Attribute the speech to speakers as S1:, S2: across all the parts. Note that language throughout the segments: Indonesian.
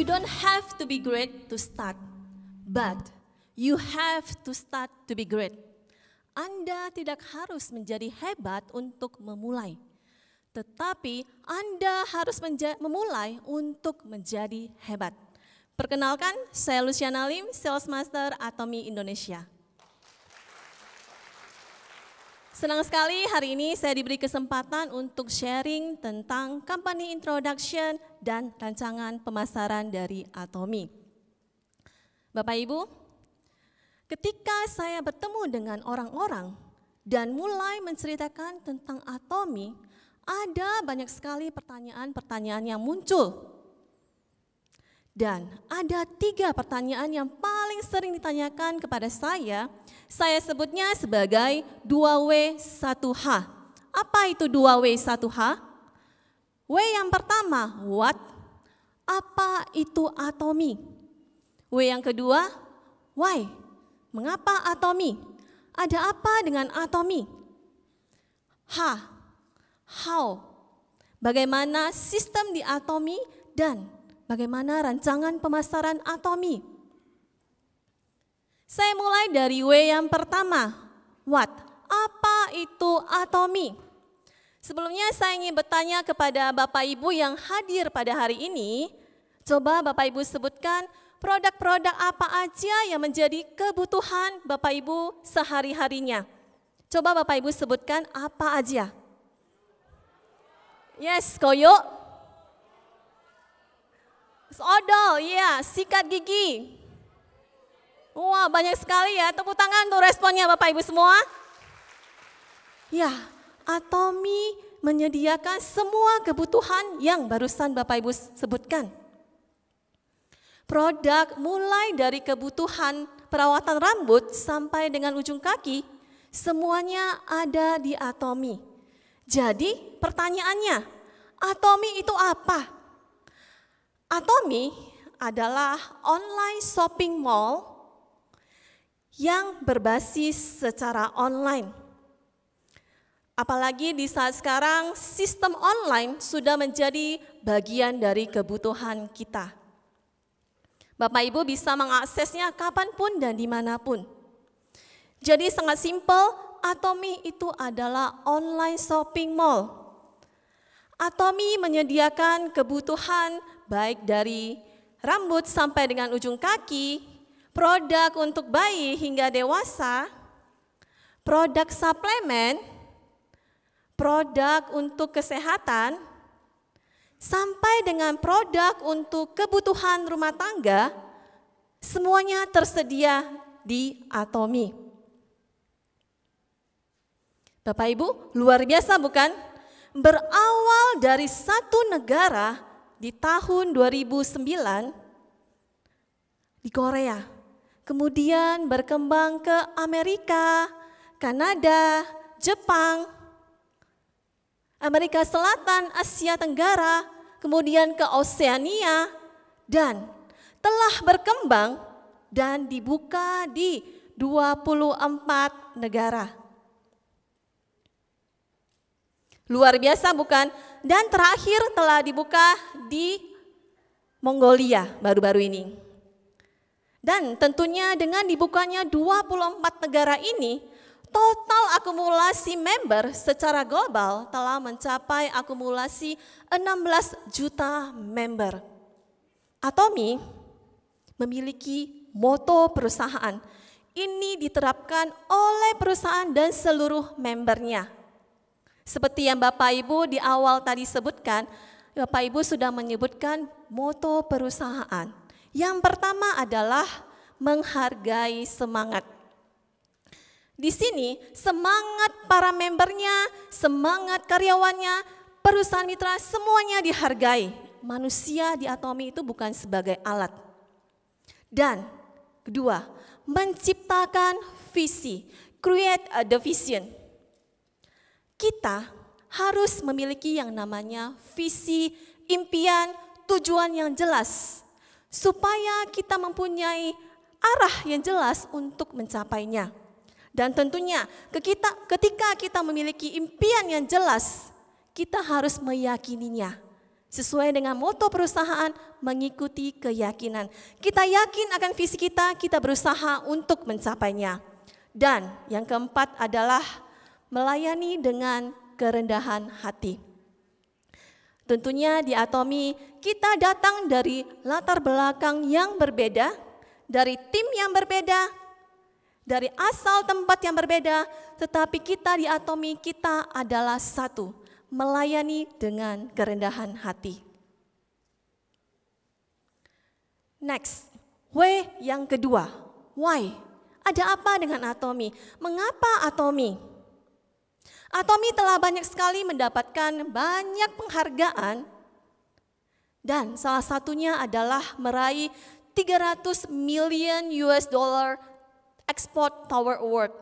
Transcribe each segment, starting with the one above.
S1: You don't have to be great to start, but you have to start to be great. Anda tidak harus menjadi hebat untuk memulai, tetapi Anda harus memulai untuk menjadi hebat. Perkenalkan, saya Luciana Lim, Sales Master Atomi Indonesia. Senang sekali hari ini saya diberi kesempatan untuk sharing tentang company introduction dan rancangan pemasaran dari Atomi. Bapak Ibu, ketika saya bertemu dengan orang-orang dan mulai menceritakan tentang Atomi, ada banyak sekali pertanyaan-pertanyaan yang muncul dan ada tiga pertanyaan yang paling sering ditanyakan kepada saya. Saya sebutnya sebagai 2W1H. Apa itu 2W1H? W yang pertama, what? Apa itu atomi? W yang kedua, why? Mengapa atomi? Ada apa dengan atomi? H, how? Bagaimana sistem di atomi dan Bagaimana rancangan pemasaran Atomi? Saya mulai dari W yang pertama. What? Apa itu Atomi? Sebelumnya saya ingin bertanya kepada Bapak Ibu yang hadir pada hari ini. Coba Bapak Ibu sebutkan produk-produk apa aja yang menjadi kebutuhan Bapak Ibu sehari-harinya. Coba Bapak Ibu sebutkan apa aja. Yes, koyok. Odol, iya, yeah. sikat gigi. Wah, banyak sekali ya. Tepuk tangan tuh responnya Bapak Ibu semua. Ya, Atomi menyediakan semua kebutuhan yang barusan Bapak Ibu sebutkan. Produk mulai dari kebutuhan perawatan rambut sampai dengan ujung kaki, semuanya ada di Atomi. Jadi pertanyaannya, Atomi itu apa? Atomi adalah online shopping mall yang berbasis secara online. Apalagi di saat sekarang sistem online sudah menjadi bagian dari kebutuhan kita. Bapak Ibu bisa mengaksesnya kapanpun dan dimanapun. Jadi sangat simpel, Atomi itu adalah online shopping mall Atomi menyediakan kebutuhan baik dari rambut sampai dengan ujung kaki, produk untuk bayi hingga dewasa, produk suplemen, produk untuk kesehatan, sampai dengan produk untuk kebutuhan rumah tangga, semuanya tersedia di Atomi. Bapak Ibu, luar biasa bukan? berawal dari satu negara di tahun 2009 di Korea. Kemudian berkembang ke Amerika, Kanada, Jepang, Amerika Selatan, Asia Tenggara, kemudian ke Oseania dan telah berkembang dan dibuka di 24 negara. Luar biasa bukan? Dan terakhir telah dibuka di Mongolia baru-baru ini. Dan tentunya dengan dibukanya 24 negara ini, total akumulasi member secara global telah mencapai akumulasi 16 juta member. Atomi memiliki moto perusahaan. Ini diterapkan oleh perusahaan dan seluruh membernya seperti yang Bapak Ibu di awal tadi sebutkan, Bapak Ibu sudah menyebutkan moto perusahaan. Yang pertama adalah menghargai semangat. Di sini semangat para membernya, semangat karyawannya, perusahaan mitra semuanya dihargai. Manusia di Atomi itu bukan sebagai alat. Dan kedua, menciptakan visi, create a vision kita harus memiliki yang namanya visi, impian, tujuan yang jelas, supaya kita mempunyai arah yang jelas untuk mencapainya. Dan tentunya ketika kita memiliki impian yang jelas, kita harus meyakininya. Sesuai dengan moto perusahaan, mengikuti keyakinan. Kita yakin akan visi kita, kita berusaha untuk mencapainya. Dan yang keempat adalah melayani dengan kerendahan hati. Tentunya di Atomi kita datang dari latar belakang yang berbeda, dari tim yang berbeda, dari asal tempat yang berbeda, tetapi kita di Atomi kita adalah satu, melayani dengan kerendahan hati. Next, W yang kedua, why? Ada apa dengan Atomi? Mengapa Atomi? Atomi telah banyak sekali mendapatkan banyak penghargaan dan salah satunya adalah meraih 300 million US dollar Export Tower Award.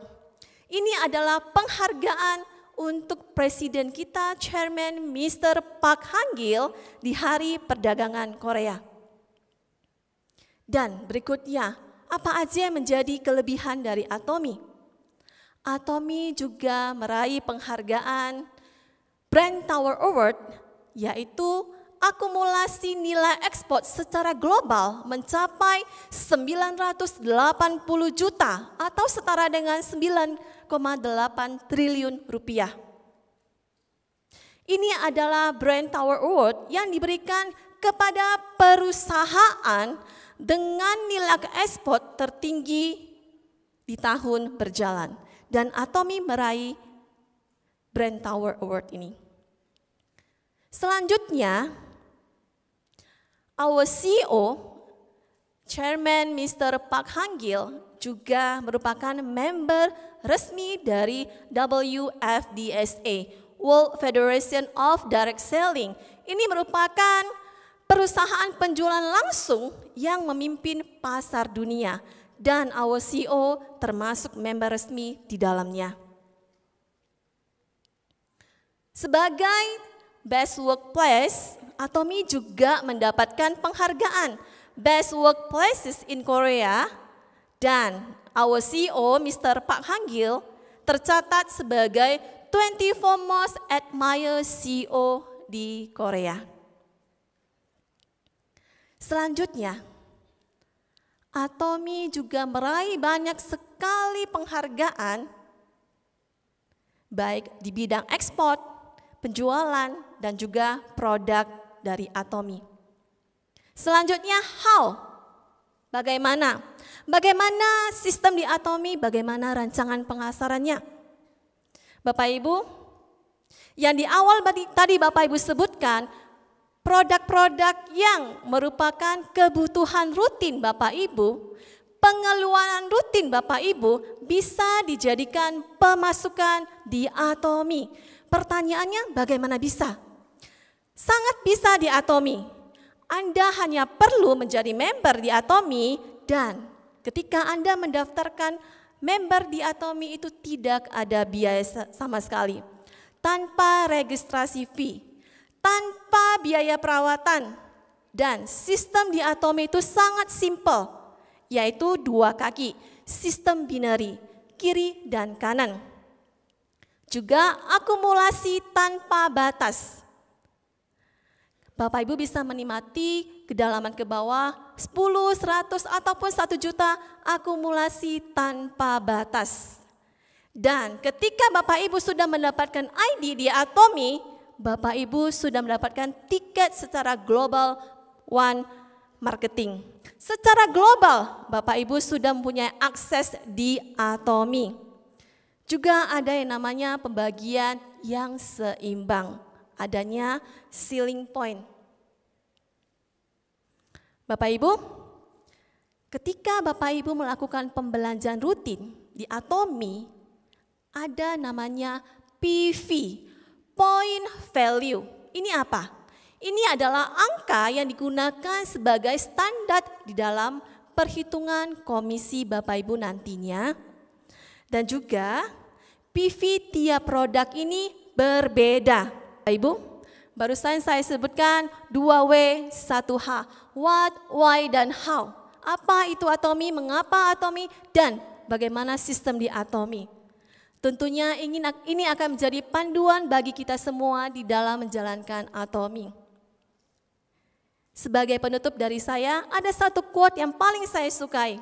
S1: Ini adalah penghargaan untuk presiden kita Chairman Mr. Park Hangil di Hari Perdagangan Korea. Dan berikutnya, apa aja yang menjadi kelebihan dari Atomi? Atomi juga meraih penghargaan Brand Tower Award, yaitu akumulasi nilai ekspor secara global mencapai 980 juta atau setara dengan 9,8 triliun rupiah. Ini adalah Brand Tower Award yang diberikan kepada perusahaan dengan nilai ekspor tertinggi di tahun berjalan dan Atomi meraih Brand Tower Award ini. Selanjutnya, our CEO, Chairman Mr. Park Hangil juga merupakan member resmi dari WFDSA, World Federation of Direct Selling. Ini merupakan perusahaan penjualan langsung yang memimpin pasar dunia dan our CEO termasuk member resmi di dalamnya. Sebagai Best Workplace, Atomi juga mendapatkan penghargaan Best Workplaces in Korea dan our CEO Mr. Park Hanggil tercatat sebagai 24 Most Admired CEO di Korea. Selanjutnya, Atomi juga meraih banyak sekali penghargaan baik di bidang ekspor, penjualan, dan juga produk dari Atomi. Selanjutnya how, bagaimana? Bagaimana sistem di Atomi, bagaimana rancangan pengasarannya? Bapak Ibu, yang di awal tadi Bapak Ibu sebutkan produk-produk yang merupakan kebutuhan rutin Bapak Ibu, pengeluaran rutin Bapak Ibu bisa dijadikan pemasukan di Atomi. Pertanyaannya bagaimana bisa? Sangat bisa di Atomi. Anda hanya perlu menjadi member di Atomi dan ketika Anda mendaftarkan member di Atomi itu tidak ada biaya sama sekali. Tanpa registrasi fee, tanpa biaya perawatan. Dan sistem di atomi itu sangat simple, yaitu dua kaki, sistem binari, kiri dan kanan. Juga akumulasi tanpa batas. Bapak Ibu bisa menikmati kedalaman ke bawah 10, 100 ataupun 1 juta akumulasi tanpa batas. Dan ketika Bapak Ibu sudah mendapatkan ID di Atomi, Bapak Ibu sudah mendapatkan tiket secara global one marketing. Secara global, Bapak Ibu sudah mempunyai akses di Atomi. Juga ada yang namanya pembagian yang seimbang, adanya ceiling point. Bapak Ibu, ketika Bapak Ibu melakukan pembelanjaan rutin di Atomi, ada namanya PV, point value. Ini apa? Ini adalah angka yang digunakan sebagai standar di dalam perhitungan komisi Bapak Ibu nantinya. Dan juga PV tiap produk ini berbeda. Bapak Ibu, barusan saya sebutkan 2W, 1H. What, why, dan how. Apa itu atomi, mengapa atomi, dan bagaimana sistem di atomi. Tentunya ingin ini akan menjadi panduan bagi kita semua di dalam menjalankan atomi. Sebagai penutup dari saya, ada satu quote yang paling saya sukai,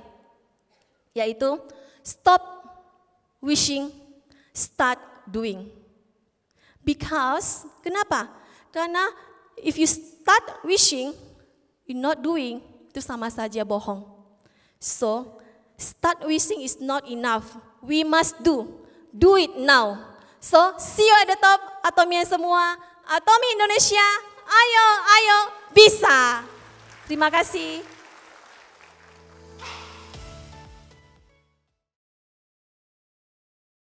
S1: yaitu stop wishing, start doing. Because, kenapa? Karena if you start wishing, you not doing, itu sama saja bohong. So, start wishing is not enough. We must do do it now. So, see you at the top, Atomi semua. Atomi Indonesia, ayo, ayo, bisa. Terima kasih.